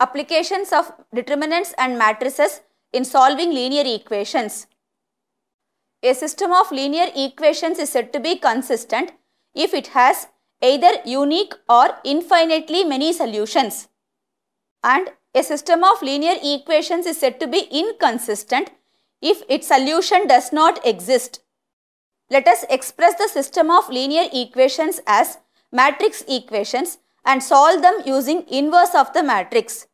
applications of determinants and matrices in solving linear equations. A system of linear equations is said to be consistent if it has either unique or infinitely many solutions. And a system of linear equations is said to be inconsistent if its solution does not exist. Let us express the system of linear equations as matrix equations and solve them using inverse of the matrix.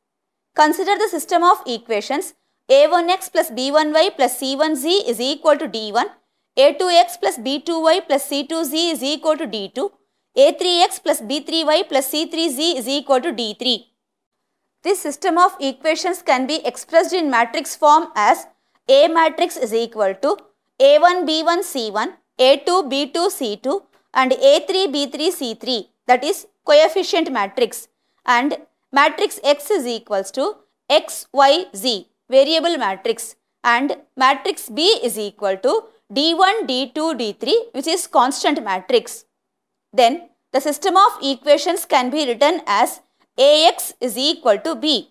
Consider the system of equations a1x plus b1y plus c1z is equal to d1, a2x plus b2y plus c2z is equal to d2, a3x plus b3y plus c3z is equal to d3. This system of equations can be expressed in matrix form as A matrix is equal to a1 b1 c1, a2 b2 c2 and a3 b3 c3 that is coefficient matrix and matrix X is equals to X, Y, Z variable matrix and matrix B is equal to D1, D2, D3 which is constant matrix. Then the system of equations can be written as AX is equal to B.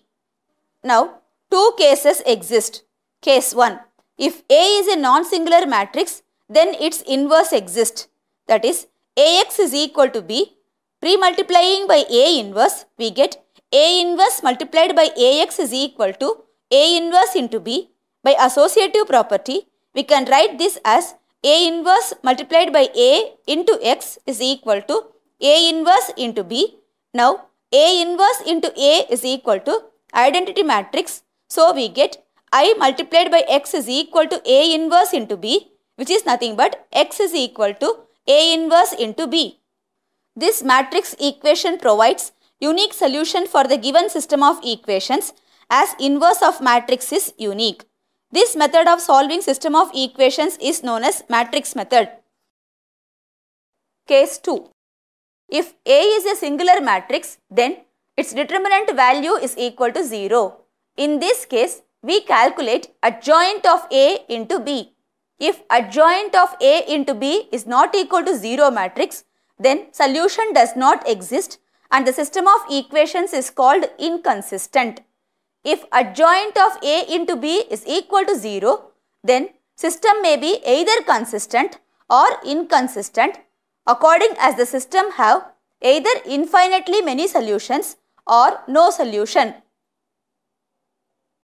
Now two cases exist. Case 1. If A is a non-singular matrix then its inverse exists. That is AX is equal to B. Pre-multiplying by A inverse we get a inverse multiplied by AX is equal to A inverse into B. By associative property, we can write this as A inverse multiplied by A into X is equal to A inverse into B. Now, A inverse into A is equal to identity matrix. So, we get I multiplied by X is equal to A inverse into B which is nothing but X is equal to A inverse into B. This matrix equation provides unique solution for the given system of equations as inverse of matrix is unique. This method of solving system of equations is known as matrix method. Case 2. If A is a singular matrix, then its determinant value is equal to 0. In this case, we calculate adjoint of A into B. If adjoint of A into B is not equal to 0 matrix, then solution does not exist and the system of equations is called inconsistent. If adjoint of A into B is equal to 0, then system may be either consistent or inconsistent according as the system have either infinitely many solutions or no solution.